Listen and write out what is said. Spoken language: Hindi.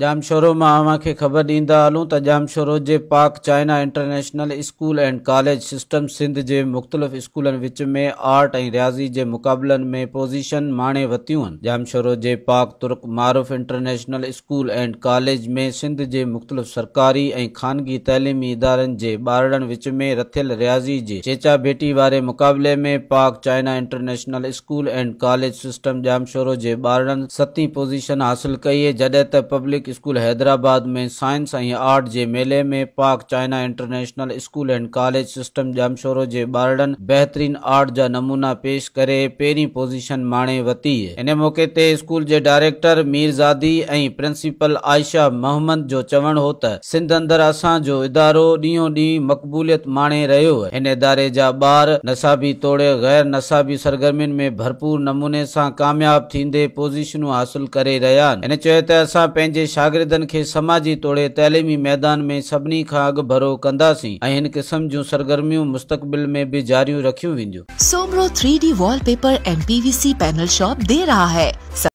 जामशोरो मां अव्हां खे ख़बर ॾींदा हलूं त जामशोरो जे Pak China international school and college system Sindh के मुख़्तलिफ़ स्कूल विच में आर्ट ए रियाज़ी के मुक़ाबलनि में पोजिशन माणे वरितियूं आहिनि जामशोरो जे Pak Turk Maarif international school and college में सिंध के मुख़्तलिफ़ सरकारी ऐं ख़ानगी तइलीमी इदारनि के ॿारनि विच में रथियल रियाज़ी जे चेचा भेटी वारे मुक़ाबले में Pak China international school and college system Jamshoro जे ॿारनि सतीं पोज़ीशन हासिल कई जॾहिं त पब्लिक पब्लिक स्कूल हैदराबाद में साइंस ऐं आर्ट के मेले में Pak China international school and college system Jamshoro के ॿारनि बेहतरीन आर्ट जा नमूना पेश करे पेरी पोजिशन माणे वरिती इन मौक़े ते स्कूल के डायरेक्टर मीरज़ादी ए प्रिंसिपल आयशा मोहम्मद जो चवण हो तो सिंध अंदरि असो इदारो ॾींहों डी मक़बूलियत माणे रो इन इदारे जहा नसाबी तोड़े गैर नसाबी सरगर्मियों में भरपूर नमूने से कामयाब थन्दे पोजिशन हासिल कर रहा आहिनि हिन चयो शागिदन के समाजी तोड़े तैलीमी मैदान में सभी का अग भरो कंदासीं इन क़िस्म जो सरगर्मियूं मुस्तबिल में भी जारी रखी वेंदियूं Soomro three D wallpaper M P V C panel shop दे रहा है